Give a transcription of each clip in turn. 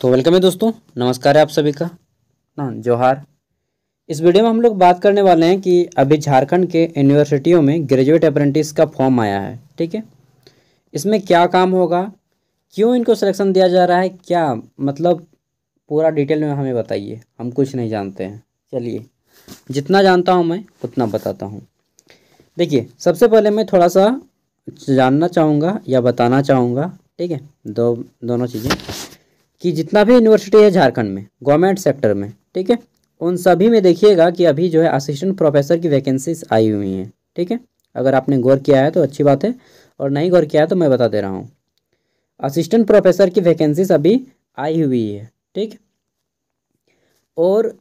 तो वेलकम है दोस्तों नमस्कार है आप सभी का ना जोहार इस वीडियो में हम लोग बात करने वाले हैं कि अभी झारखंड के यूनिवर्सिटियों में ग्रेजुएट अप्रेंटिस का फॉर्म आया है ठीक है इसमें क्या काम होगा क्यों इनको सिलेक्शन दिया जा रहा है क्या मतलब पूरा डिटेल में हमें बताइए हम कुछ नहीं जानते हैं चलिए जितना जानता हूँ मैं उतना बताता हूँ देखिए सबसे पहले मैं थोड़ा सा जानना चाहूँगा या बताना चाहूँगा ठीक है दो दोनों चीज़ें कि जितना भी यूनिवर्सिटी है झारखंड में गवर्नमेंट सेक्टर में ठीक है उन सभी में देखिएगा कि अभी जो है असिस्टेंट प्रोफेसर की वैकेंसीज आई हुई हैं ठीक है अगर आपने गौर किया है तो अच्छी बात है और नहीं गौर किया है तो मैं बता दे रहा हूँ असिस्टेंट प्रोफेसर की वैकेंसीज अभी आई हुई है ठीक और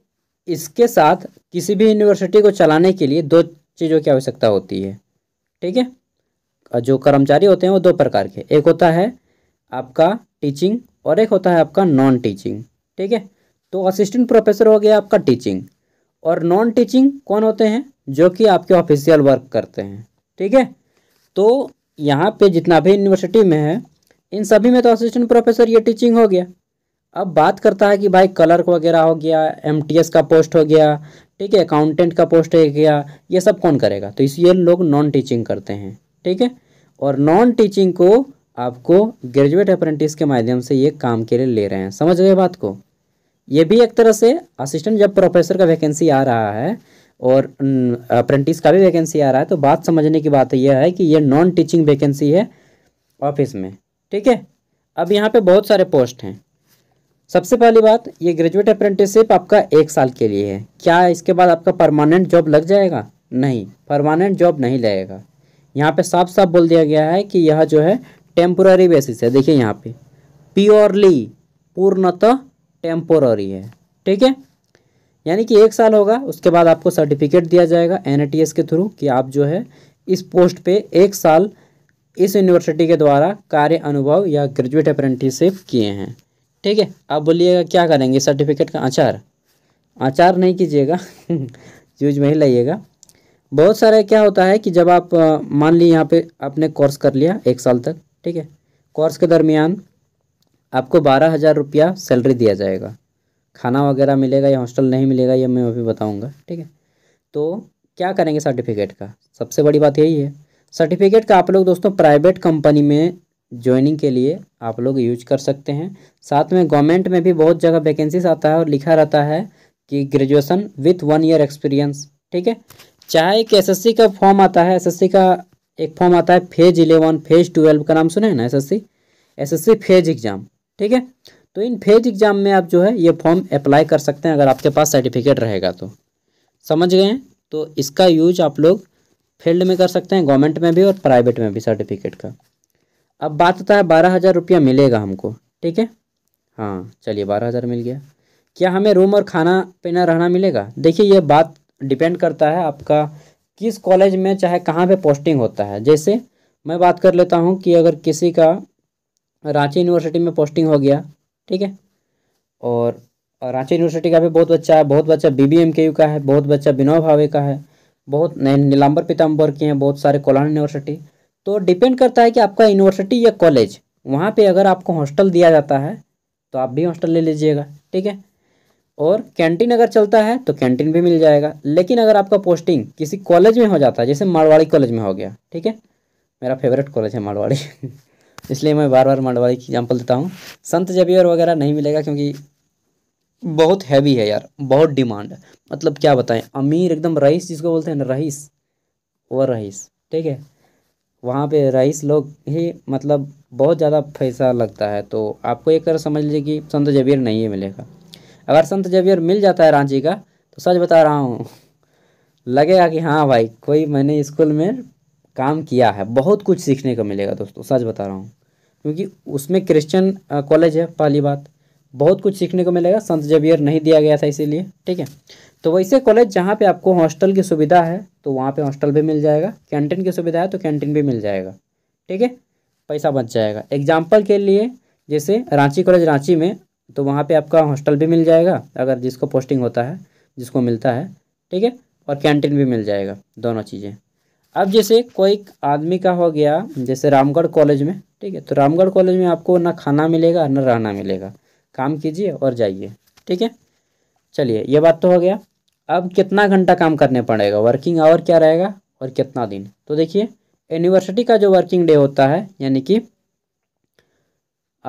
इसके साथ किसी भी यूनिवर्सिटी को चलाने के लिए दो चीज़ों की आवश्यकता होती है ठीक है जो कर्मचारी होते हैं वो दो प्रकार के एक होता है आपका टीचिंग और एक होता है आपका नॉन टीचिंग ठीक है तो असिस्टेंट प्रोफेसर हो गया आपका टीचिंग और नॉन टीचिंग कौन होते हैं जो कि आपके ऑफिशियल वर्क करते हैं ठीक है तो यहाँ पे जितना भी यूनिवर्सिटी में है इन सभी में तो असिस्टेंट प्रोफेसर ये टीचिंग हो गया अब बात करता है कि भाई क्लर्क वगैरह हो गया एम का पोस्ट हो गया ठीक है अकाउंटेंट का पोस्ट हो गया ये सब कौन करेगा तो इसलिए लोग नॉन टीचिंग करते हैं ठीक है और नॉन टीचिंग को आपको ग्रेजुएट अप्रेंटिस के माध्यम से ये काम के लिए ले रहे हैं समझ गए बात को ये भी एक तरह से असिस्टेंट जब प्रोफेसर का वैकेंसी आ रहा है और अप्रेंटिस का भी वैकेंसी आ रहा है तो बात समझने की बात यह है कि ये नॉन टीचिंग वैकेंसी है ऑफिस में ठीक है अब यहाँ पे बहुत सारे पोस्ट हैं सबसे पहली बात ये ग्रेजुएट अप्रेंटिसशिप आपका एक साल के लिए है क्या इसके बाद आपका परमानेंट जॉब लग जाएगा नहीं परमानेंट जॉब नहीं लगेगा यहाँ पे साफ साफ बोल दिया गया है कि यह जो है टेम्पोररी बेसिस है देखिए यहाँ पे प्योरली पूर्णतः टेम्पोररी है ठीक है यानी कि एक साल होगा उसके बाद आपको सर्टिफिकेट दिया जाएगा एन के थ्रू कि आप जो है इस पोस्ट पे एक साल इस यूनिवर्सिटी के द्वारा कार्य अनुभव या ग्रेजुएट अप्रेंटिसशिप किए हैं ठीक है आप बोलिएगा क्या करेंगे सर्टिफिकेट का आचार आचार नहीं कीजिएगा यूज में ही लाइएगा बहुत सारे क्या होता है कि जब आप मान लीजिए यहाँ पे आपने कोर्स कर लिया एक साल तक ठीक है कोर्स के दरमियान आपको बारह हज़ार रुपया सैलरी दिया जाएगा खाना वगैरह मिलेगा या हॉस्टल नहीं मिलेगा ये मैं अभी बताऊँगा ठीक है तो क्या करेंगे सर्टिफिकेट का सबसे बड़ी बात यही है सर्टिफिकेट का आप लोग दोस्तों प्राइवेट कंपनी में ज्वाइनिंग के लिए आप लोग यूज कर सकते हैं साथ में गवर्नमेंट में भी बहुत जगह वैकेंसीज आता है और लिखा रहता है कि graduation with one year experience ठीक है चाहे एक एस का फॉर्म आता है एसएससी का एक फॉर्म आता है फेज इलेवन फेज ट्वेल्व का नाम सुने हैं ना एसएससी एसएससी फेज एग्जाम ठीक है तो इन फेज एग्जाम में आप जो है ये फॉर्म अप्लाई कर सकते हैं अगर आपके पास सर्टिफिकेट रहेगा तो समझ गए तो इसका यूज आप लोग फील्ड में कर सकते हैं गवर्नमेंट में भी और प्राइवेट में भी सर्टिफिकेट का अब बात होता है बारह हज़ार रुपया मिलेगा हमको ठीक है हाँ चलिए बारह हज़ार मिल गया क्या हमें रूम और खाना पीना रहना मिलेगा देखिए ये बात डिपेंड करता है आपका किस कॉलेज में चाहे कहाँ पे पोस्टिंग होता है जैसे मैं बात कर लेता हूँ कि अगर किसी का रांची यूनिवर्सिटी में पोस्टिंग हो गया ठीक है और रांची यूनिवर्सिटी का भी बहुत बच्चा है बहुत बच्चा B B M K U का है बहुत बच्चा विनोद भावे का है बहुत नए नीलाम्बर पीताम्बर के हैं बहुत सारे कोलान यूनिवर्सिटी तो डिपेंड करता है कि आपका यूनिवर्सिटी या कॉलेज वहाँ पे अगर आपको हॉस्टल दिया जाता है तो आप भी हॉस्टल ले लीजिएगा ठीक है और कैंटीन अगर चलता है तो कैंटीन भी मिल जाएगा लेकिन अगर आपका पोस्टिंग किसी कॉलेज में हो जाता है जैसे मारवाड़ी कॉलेज में हो गया ठीक है मेरा फेवरेट कॉलेज है मारवाड़ी इसलिए मैं बार बार मारवाड़ी की एग्जाम्पल देता हूँ संत जबीवर वगैरह नहीं मिलेगा क्योंकि बहुत हैवी है यार बहुत डिमांड है मतलब क्या बताएं अमीर एकदम रईस जिसको बोलते हैं ना रईस ओवर रईस ठीक है वहाँ पे रईस लोग ही मतलब बहुत ज़्यादा पैसा लगता है तो आपको एक कर समझ लीजिए कि संत जबीर नहीं मिलेगा अगर संत जेवियर मिल जाता है रांची का तो सच बता रहा हूँ लगेगा कि हाँ भाई कोई मैंने स्कूल में काम किया है बहुत कुछ सीखने को मिलेगा दोस्तों सच बता रहा हूँ क्योंकि उसमें क्रिश्चियन कॉलेज है पहली बात बहुत कुछ सीखने को मिलेगा संत जेवियर नहीं दिया गया था इसीलिए ठीक है तो वैसे कॉलेज जहाँ पे आपको हॉस्टल की सुविधा है तो वहाँ पे हॉस्टल भी मिल जाएगा कैंटीन की सुविधा है तो कैंटीन भी मिल जाएगा ठीक है पैसा बच जाएगा एग्जाम्पल के लिए जैसे रांची कॉलेज रांची में तो वहाँ पे आपका हॉस्टल भी मिल जाएगा अगर जिसको पोस्टिंग होता है जिसको मिलता है ठीक है और कैंटीन भी मिल जाएगा दोनों चीज़ें अब जैसे कोई आदमी का हो गया जैसे रामगढ़ कॉलेज में ठीक है तो रामगढ़ कॉलेज में आपको ना खाना मिलेगा ना रहना मिलेगा काम कीजिए और जाइए ठीक है चलिए ये बात तो हो गया अब कितना घंटा काम करने पड़ेगा वर्किंग आवर क्या रहेगा और कितना दिन तो देखिए यूनिवर्सिटी का जो वर्किंग डे होता है यानी कि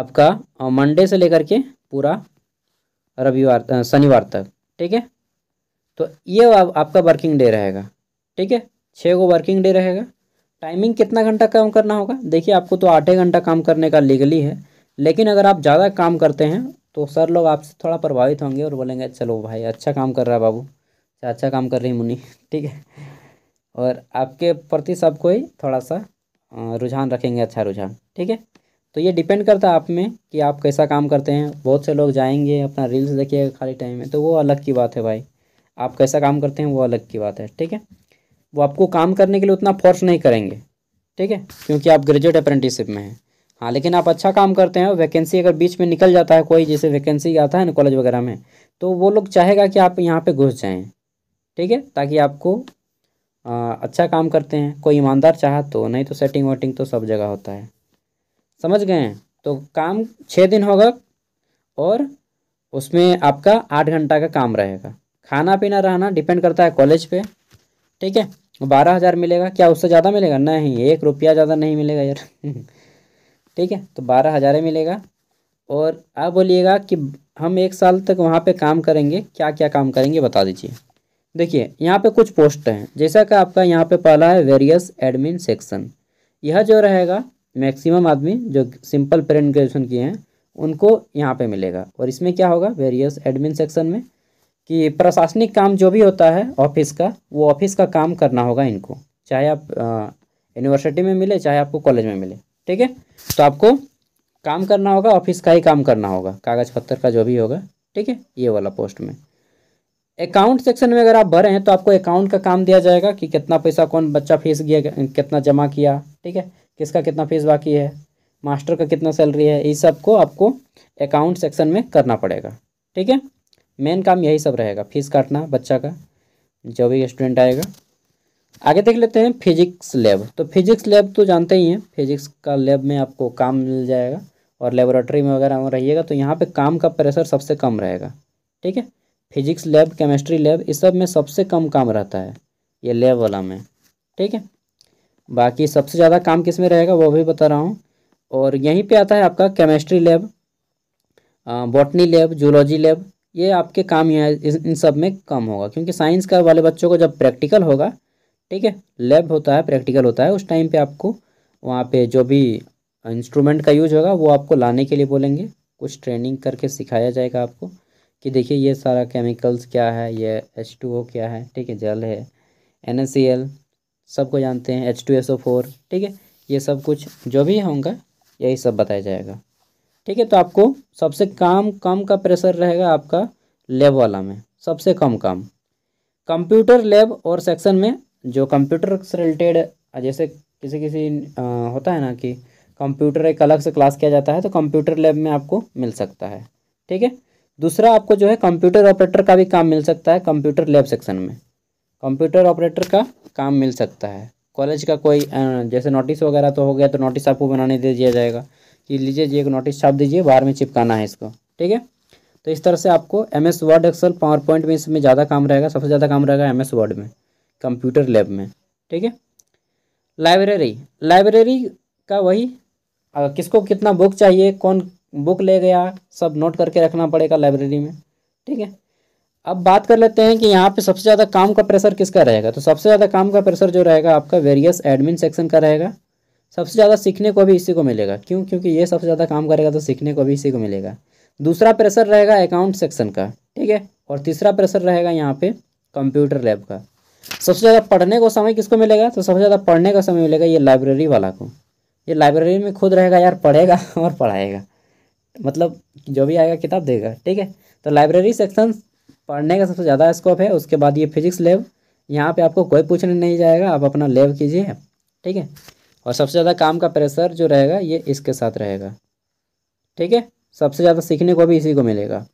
आपका मंडे से लेकर के पूरा रविवार शनिवार तक ठीक है तो ये आप, आपका वर्किंग डे रहेगा ठीक है छः को वर्किंग डे रहेगा टाइमिंग कितना घंटा काम करना होगा देखिए आपको तो आठ घंटा काम करने का लीगली है लेकिन अगर आप ज़्यादा काम करते हैं तो सर लोग आपसे थोड़ा प्रभावित होंगे और बोलेंगे चलो भाई अच्छा काम कर रहा है बाबू अच्छा काम कर रही मुनि ठीक है और आपके प्रति सब कोई थोड़ा सा रुझान रखेंगे अच्छा रुझान ठीक है तो ये डिपेंड करता है आप में कि आप कैसा काम करते हैं बहुत से लोग जाएंगे अपना रील्स देखिएगा खाली टाइम में तो वो अलग की बात है भाई आप कैसा काम करते हैं वो अलग की बात है ठीक है वो आपको काम करने के लिए उतना फोर्स नहीं करेंगे ठीक है क्योंकि आप ग्रेजुएट अप्रेंटिसिप में हैं हाँ लेकिन आप अच्छा काम करते हैं वैकेंसी अगर बीच में निकल जाता है कोई जैसे वैकेंसी आता है ना कॉलेज वगैरह में तो वो लोग चाहेगा कि आप यहाँ पर घुस जाएँ ठीक है ताकि आपको आ, अच्छा काम करते हैं कोई ईमानदार चाह तो नहीं तो सेटिंग वेटिंग तो सब जगह होता है समझ गए हैं तो काम छः दिन होगा और उसमें आपका आठ घंटा का काम रहेगा खाना पीना रहना डिपेंड करता है कॉलेज पे ठीक है बारह हज़ार मिलेगा क्या उससे ज़्यादा मिलेगा नहीं एक रुपया ज़्यादा नहीं मिलेगा यार ठीक है तो बारह हज़ार ही मिलेगा और आप बोलिएगा कि हम एक साल तक वहाँ पे काम करेंगे क्या क्या काम करेंगे बता दीजिए देखिए यहाँ पे कुछ पोस्ट हैं जैसा कि आपका यहाँ पे पहला है वेरियस एडमिन सेक्शन यह जो रहेगा मैक्सिमम आदमी जो सिंपल पेरेंट ग्रेजुएशन किए हैं उनको यहाँ पे मिलेगा और इसमें क्या होगा वेरियस एडमिन सेक्शन में कि प्रशासनिक काम जो भी होता है ऑफिस का वो ऑफिस का काम करना होगा इनको चाहे आप यूनिवर्सिटी में मिले चाहे आपको कॉलेज में मिले ठीक है तो आपको काम करना होगा ऑफिस का ही काम करना होगा कागज़ पत्थर का जो भी होगा ठीक है ये वाला पोस्ट में अकाउंट सेक्शन में अगर आप भरे हैं तो आपको अकाउंट का काम दिया जाएगा कि कितना पैसा कौन बच्चा फीस किया कितना जमा किया ठीक है किसका कितना फीस बाकी है मास्टर का कितना सैलरी है ये सब को आपको अकाउंट सेक्शन में करना पड़ेगा ठीक है मेन काम यही सब रहेगा फीस काटना बच्चा का जो भी स्टूडेंट आएगा आगे देख लेते हैं फिजिक्स लैब तो फिजिक्स लैब तो जानते ही हैं फिजिक्स का लैब में आपको काम मिल जाएगा और लेबोरेटरी में वगैरह रहिएगा तो यहाँ पे काम का प्रेशर सबसे कम रहेगा ठीक है फिजिक्स लैब केमिस्ट्री लैब इस सब में सबसे कम काम रहता है ये लैब वाला में ठीक है बाकी सबसे ज़्यादा काम किस में रहेगा वो भी बता रहा हूँ और यहीं पे आता है आपका chemistry lab botany lab zoology lab ये आपके काम यहाँ इन सब में कम होगा क्योंकि साइंस का वाले बच्चों को जब प्रैक्टिकल होगा ठीक है लैब होता है प्रैक्टिकल होता है उस टाइम पे आपको वहाँ पे जो भी इंस्ट्रूमेंट का यूज होगा वो आपको लाने के लिए बोलेंगे कुछ ट्रेनिंग करके सिखाया जाएगा आपको कि देखिए ये सारा केमिकल्स क्या है ये एच टू ओ क्या है ठीक है जल है एन एस सी एल सबको जानते हैं H two S O four ठीक है ये सब कुछ जो भी होंगे यही सब बताया जाएगा ठीक है तो आपको सबसे काम कम का प्रेशर रहेगा आपका लेब वाला में सबसे कम काम कंप्यूटर लैब और सेक्शन में जो कंप्यूटर से रिलेटेड जैसे किसी किसी आ, होता है ना कि कंप्यूटर एक अलग से क्लास किया जाता है तो कंप्यूटर लैब में आपको मिल सकता है ठीक है दूसरा आपको जो है कंप्यूटर ऑपरेटर का भी काम मिल सकता है कंप्यूटर लैब सेक्शन में कंप्यूटर ऑपरेटर का काम मिल सकता है कॉलेज का कोई जैसे नोटिस वगैरह तो हो गया तो नोटिस आपको बनाने दे दिया जाएगा कि लीजिए जी एक नोटिस छाप दीजिए बाहर में चिपकाना है इसको ठीक है तो इस तरह से आपको M S Word Excel PowerPoint में इसमें ज़्यादा काम रहेगा सबसे ज़्यादा काम रहेगा एम एस वर्ड में कंप्यूटर लैब में ठीक है लाइब्रेरी लाइब्रेरी का वही किसको कितना बुक चाहिए कौन बुक ले गया सब नोट करके रखना पड़ेगा लाइब्रेरी में ठीक है अब बात कर लेते हैं कि यहाँ पे सबसे ज़्यादा काम का प्रेशर किसका रहेगा तो सबसे ज़्यादा काम का प्रेशर जो रहेगा आपका वेरियस एडमिन सेक्शन का रहेगा सबसे ज़्यादा सीखने को भी इसी को मिलेगा क्यों क्योंकि ये सबसे ज़्यादा काम करेगा तो सीखने को भी इसी को मिलेगा दूसरा प्रेशर रहेगा अकाउंट सेक्शन का ठीक है और तीसरा प्रेशर रहेगा यहाँ पे कंप्यूटर लैब का सबसे ज़्यादा पढ़ने को समय किसको मिलेगा तो सबसे ज़्यादा पढ़ने का समय मिलेगा ये लाइब्रेरी वाला को ये लाइब्रेरी में खुद रहेगा यार पढ़ेगा और पढ़ाएगा मतलब जो भी आएगा किताब देगा ठीक है तो लाइब्रेरी सेक्शन पढ़ने का सबसे ज़्यादा स्कोप है उसके बाद ये फिजिक्स लेब यहाँ पे आपको कोई पूछने नहीं जाएगा आप अपना लेब कीजिए ठीक है और सबसे ज़्यादा काम का प्रेशर जो रहेगा ये इसके साथ रहेगा ठीक है सबसे ज़्यादा सीखने को भी इसी को मिलेगा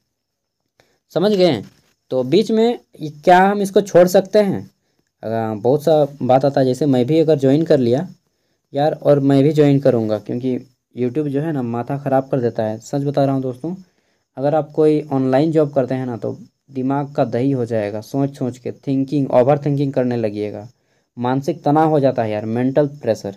समझ गए तो बीच में क्या हम इसको छोड़ सकते हैं बहुत सा बात आता है जैसे मैं भी अगर ज्वाइन कर लिया यार और मैं भी ज्वाइन करूँगा क्योंकि यूट्यूब जो है ना माथा ख़राब कर देता है सच बता रहा हूँ दोस्तों अगर आप कोई ऑनलाइन जॉब करते हैं ना तो दिमाग का दही हो जाएगा सोच सोच के थिंकिंग ओवर थिंकिंग करने लगिएगा मानसिक तनाव हो जाता है यार मेंटल प्रेशर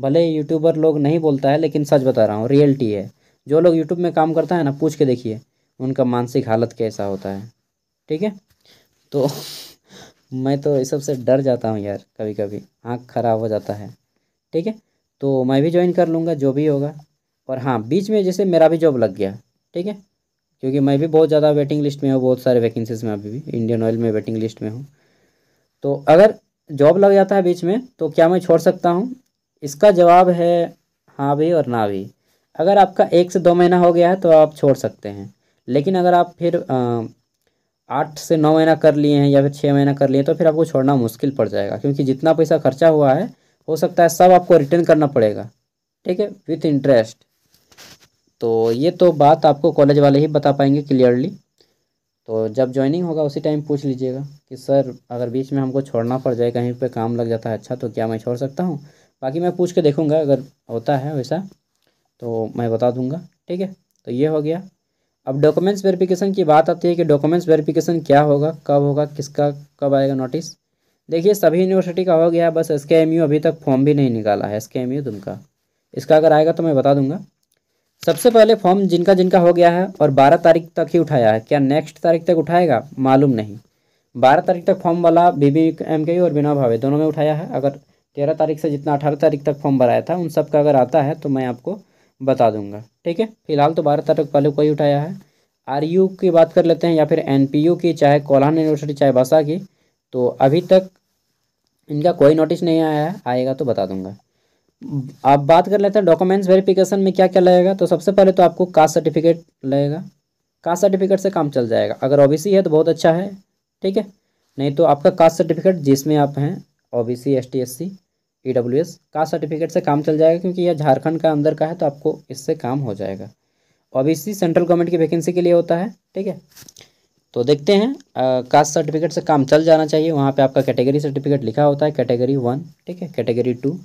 भले यूट्यूबर लोग नहीं बोलता है लेकिन सच बता रहा हूँ रियलिटी है जो लोग यूट्यूब में काम करता है ना पूछ के देखिए उनका मानसिक हालत कैसा होता है ठीक है तो मैं तो इस सबसे डर जाता हूँ यार कभी कभी आँख खराब हो जाता है ठीक है तो मैं भी ज्वाइन कर लूँगा जो भी होगा पर हाँ बीच में जैसे मेरा भी जॉब लग गया ठीक है क्योंकि मैं भी बहुत ज़्यादा वेटिंग लिस्ट में हूँ बहुत सारे वैकेंसीज में अभी भी इंडियन ऑयल में वेटिंग लिस्ट में हूँ तो अगर जॉब लग जाता है बीच में तो क्या मैं छोड़ सकता हूँ इसका जवाब है हाँ भी और ना भी अगर आपका एक से दो महीना हो गया है तो आप छोड़ सकते हैं लेकिन अगर आप फिर आठ से नौ महीना कर लिए हैं या फिर छः महीना कर लिए तो फिर आपको छोड़ना मुश्किल पड़ जाएगा क्योंकि जितना पैसा खर्चा हुआ है हो सकता है सब आपको रिटर्न करना पड़ेगा ठीक है विथ इंटरेस्ट तो ये तो बात आपको कॉलेज वाले ही बता पाएंगे क्लियरली तो जब ज्वाइनिंग होगा उसी टाइम पूछ लीजिएगा कि सर अगर बीच में हमको छोड़ना पड़ जाए कहीं पे काम लग जाता है अच्छा तो क्या मैं छोड़ सकता हूँ बाकी मैं पूछ के देखूँगा अगर होता है वैसा तो मैं बता दूँगा ठीक है तो ये हो गया अब डॉक्यूमेंट्स वेरिफिकेशन की बात आती है कि डॉक्यूमेंट्स वेरिफिकेशन क्या होगा कब होगा किसका कब आएगा नोटिस देखिए सभी यूनिवर्सिटी का हो गया बस एस अभी तक फॉर्म भी नहीं निकाला है एस दुमका इसका अगर आएगा तो मैं बता दूंगा सबसे पहले फॉर्म जिनका जिनका हो गया है और बारह तारीख तक ही उठाया है क्या नेक्स्ट तारीख तक उठाएगा मालूम नहीं बारह तारीख तक फॉर्म वाला बीबी एम के और बिना भावे दोनों में उठाया है अगर तेरह तारीख से जितना अठारह तारीख तक फॉर्म भराया था उन सब का अगर आता है तो मैं आपको बता दूंगा ठीक है फिलहाल तो बारह तारीख पहले कोई उठाया है आर यू की बात कर लेते हैं या फिर एन पी यू की चाहे कोल्हान यूनिवर्सिटी चाहे बासा की तो अभी तक इनका कोई नोटिस नहीं आया है आएगा तो बता दूंगा आप बात कर लेते हैं डॉक्यूमेंट्स वेरिफिकेशन में क्या क्या लगेगा तो सबसे पहले तो आपको कास्ट सर्टिफिकेट लगेगा कास्ट सर्टिफिकेट से काम चल जाएगा अगर ओ है तो बहुत अच्छा है ठीक है नहीं तो आपका कास्ट सर्टिफिकेट जिसमें आप हैं O B C S T S C E W S caste certificate से काम चल जाएगा क्योंकि यह झारखंड का अंदर का है तो आपको इससे काम हो जाएगा O B C central government की वैकेंसी के लिए होता है ठीक है तो देखते हैं कास्ट सर्टिफिकेट से काम चल जाना चाहिए वहाँ पे आपका कैटेगरी सर्टिफिकेट लिखा होता है कैटेगरी वन ठीक है कैटेगरी टू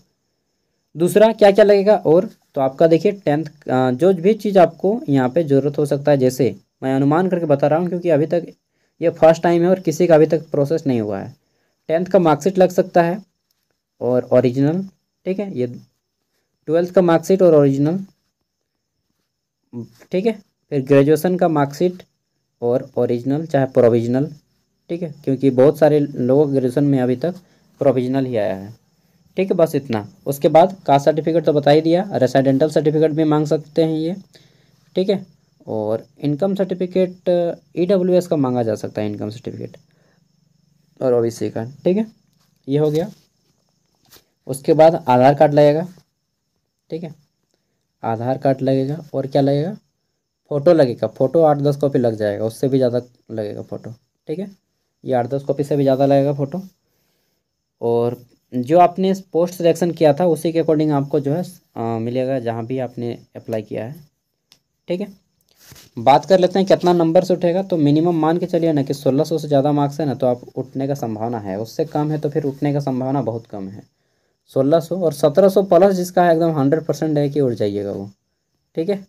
दूसरा क्या क्या लगेगा और तो आपका देखिए टेंथ जो भी चीज़ आपको यहाँ पे ज़रूरत हो सकता है जैसे मैं अनुमान करके बता रहा हूँ क्योंकि अभी तक ये फर्स्ट टाइम है और किसी का अभी तक प्रोसेस नहीं हुआ है टेंथ का मार्कशीट लग सकता है और ओरिजिनल ठीक है ये ट्वेल्थ का मार्कशीट और ओरिजिनल ठीक है फिर ग्रेजुएसन का मार्कशीट और ओरिजिनल चाहे प्रोविजनल ठीक है क्योंकि बहुत सारे लोग ग्रेजुएशन में अभी तक प्रोविजनल ही आया है ठीक है बस इतना उसके बाद कास्ट सर्टिफिकेट तो बता ही दिया रेसिडेंटल सर्टिफिकेट भी मांग सकते हैं ये ठीक है और income certificate E W S का मांगा जा सकता है इनकम सर्टिफिकेट और ओ बी सी का ठीक है ये हो गया उसके बाद आधार कार्ड लगेगा ठीक है आधार कार्ड लगेगा और क्या लगेगा फ़ोटो लगेगा फ़ोटो आठ दस कॉपी लग जाएगा उससे भी ज़्यादा लगेगा फ़ोटो ठीक है ये आठ दस कॉपी से भी ज़्यादा लगेगा फ़ोटो और जो आपने पोस्ट सिलेक्शन किया था उसी के अकॉर्डिंग आपको जो है आ, मिलेगा जहाँ भी आपने अप्लाई किया है ठीक है बात कर लेते हैं कितना नंबर से उठेगा तो मिनिमम मान के चलिए ना कि 1600 से ज़्यादा मार्क्स है ना तो आप उठने का संभावना है उससे कम है तो फिर उठने का संभावना बहुत कम है 1600 और 1700 प्लस जिसका है एकदम 100 परसेंट है कि उठ जाइएगा वो ठीक है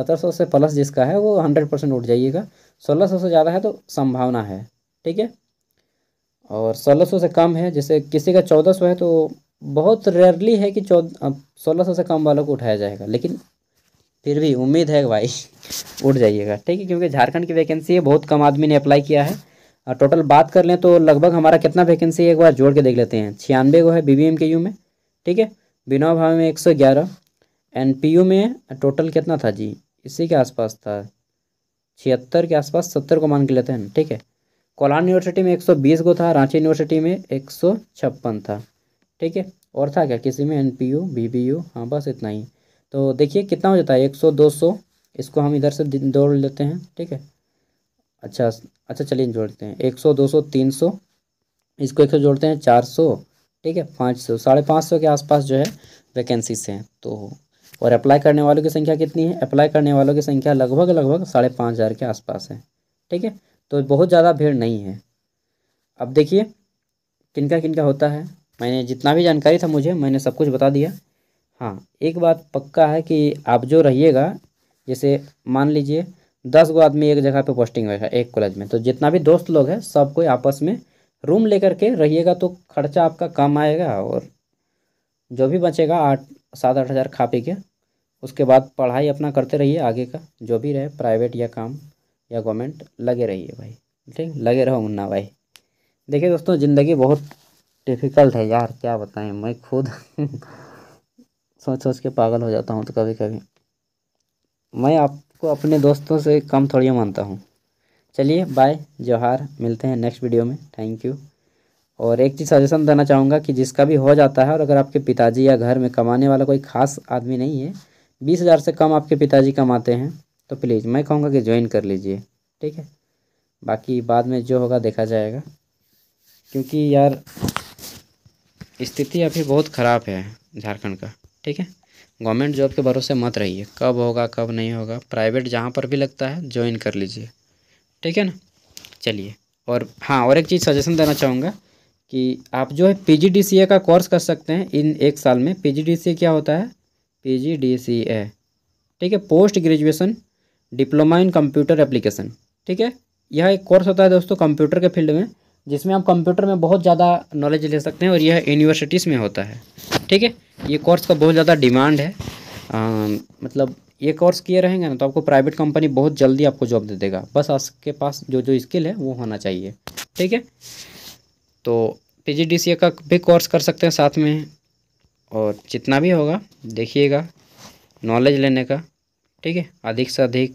1700 से प्लस जिसका है वो 100 परसेंट उठ जाइएगा 1600 से ज़्यादा है तो संभावना है ठीक है और 1600 से कम है जैसे किसी का 1400 है तो बहुत रेयरली है कि चौदह सोलह से कम वालों को उठाया जाएगा लेकिन फिर भी उम्मीद है भाई उठ जाइएगा ठीक है क्योंकि झारखंड की वैकेंसी है बहुत कम आदमी ने अप्लाई किया है और टोटल बात कर लें तो लगभग हमारा कितना वैकेंसी है एक बार जोड़ के देख लेते हैं छियानवे गो है B V M K U में ठीक है बिना भाव में एक सौ ग्यारह एन पी यू में टोटल कितना था जी इसी के आसपास था छिहत्तर के आसपास सत्तर को मान के लेते हैं ठीक है कोलान यूनिवर्सिटी में 120 गो था रांची यूनिवर्सिटी में एक था ठीक है और था क्या किसी में N P U B B U हाँ बस इतना ही तो देखिए कितना हो जाता है एक सौ दो सौ इसको हम इधर से जोड़ लेते हैं ठीक है अच्छा अच्छा चलिए जोड़ते हैं एक सौ दो सौ तीन सौ इसको एक सौ जोड़ते हैं चार सौ ठीक है पाँच सौ साढ़े पाँच सौ के आसपास जो है वैकेंसीज हैं तो और अप्लाई करने वालों की संख्या कितनी है अप्लाई करने वालों की संख्या लगभग लगभग साढ़े पाँच हज़ार के आसपास है ठीक है तो बहुत ज़्यादा भीड़ नहीं है अब देखिए किनका किनका होता है मैंने जितना भी जानकारी था मुझे मैंने सब कुछ बता दिया हाँ एक बात पक्का है कि आप जो रहिएगा जैसे मान लीजिए दस गो आदमी एक जगह पे पोस्टिंग होगा एक कॉलेज में तो जितना भी दोस्त लोग हैं सब कोई आपस में रूम लेकर के रहिएगा तो खर्चा आपका कम आएगा और जो भी बचेगा आठ सात आठ हज़ार खा पी के उसके बाद पढ़ाई अपना करते रहिए आगे का जो भी रहे प्राइवेट या काम या कमेंट लगे रहिए भाई ठीक लगे रहो मुन्ना भाई देखिए दोस्तों ज़िंदगी बहुत डिफ़िकल्ट है यार क्या बताएं मैं खुद सोच सोच के पागल हो जाता हूँ तो कभी कभी मैं आपको अपने दोस्तों से कम थोड़ी मानता हूँ चलिए बाय जोहार मिलते हैं नेक्स्ट वीडियो में थैंक यू और एक चीज़ सजेशन देना चाहूँगा कि जिसका भी हो जाता है और अगर आपके पिताजी या घर में कमाने वाला कोई खास आदमी नहीं है बीस हज़ार से कम आपके पिताजी कमाते हैं तो प्लीज़ मैं कहूँगा कि ज्वाइन कर लीजिए ठीक है बाकी बाद में जो होगा देखा जाएगा क्योंकि यार स्थिति अभी बहुत ख़राब है झारखंड का ठीक है गवर्नमेंट जॉब के भरोसे मत रहिए कब होगा कब नहीं होगा प्राइवेट जहाँ पर भी लगता है ज्वाइन कर लीजिए ठीक है ना चलिए और हाँ और एक चीज़ सजेशन देना चाहूँगा कि आप जो है पी का कोर्स कर सकते हैं इन एक साल में पी क्या होता है पी ठीक है post graduation diploma in computer application ठीक है यह एक कोर्स होता है दोस्तों कंप्यूटर के फील्ड में जिसमें आप कंप्यूटर में बहुत ज़्यादा नॉलेज ले सकते हैं और यह यूनिवर्सिटीज़ में होता है ठीक है ये कोर्स का बहुत ज़्यादा डिमांड है आ, मतलब ये कोर्स किए रहेंगे ना तो आपको प्राइवेट कंपनी बहुत जल्दी आपको जॉब दे देगा बस आपके पास जो जो स्किल है वो होना चाहिए ठीक है तो पी का भी कोर्स कर सकते हैं साथ में और जितना भी होगा देखिएगा नॉलेज लेने का ठीक है अधिक से अधिक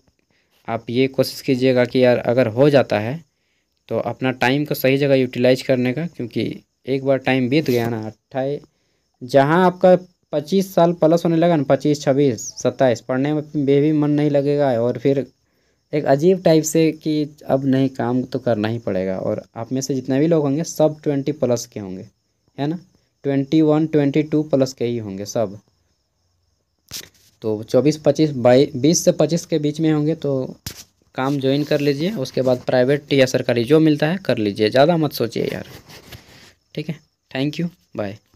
आप ये कोशिश कीजिएगा कि यार अगर हो जाता है तो अपना टाइम को सही जगह यूटिलाइज करने का क्योंकि एक बार टाइम बीत गया ना अट्ठाई जहाँ आपका पच्चीस साल प्लस होने लगा ना पच्चीस छब्बीस सत्ताईस पढ़ने में भी मन नहीं लगेगा और फिर एक अजीब टाइप से कि अब नहीं काम तो करना ही पड़ेगा और आप में से जितने भी लोग होंगे सब ट्वेंटी प्लस के होंगे है ना twenty one twenty two plus के ही होंगे सब तो चौबीस पच्चीस बाई बीस से पच्चीस के बीच में होंगे तो काम ज्वाइन कर लीजिए उसके बाद प्राइवेट या सरकारी जो मिलता है कर लीजिए ज़्यादा मत सोचिए यार ठीक है थैंक यू बाय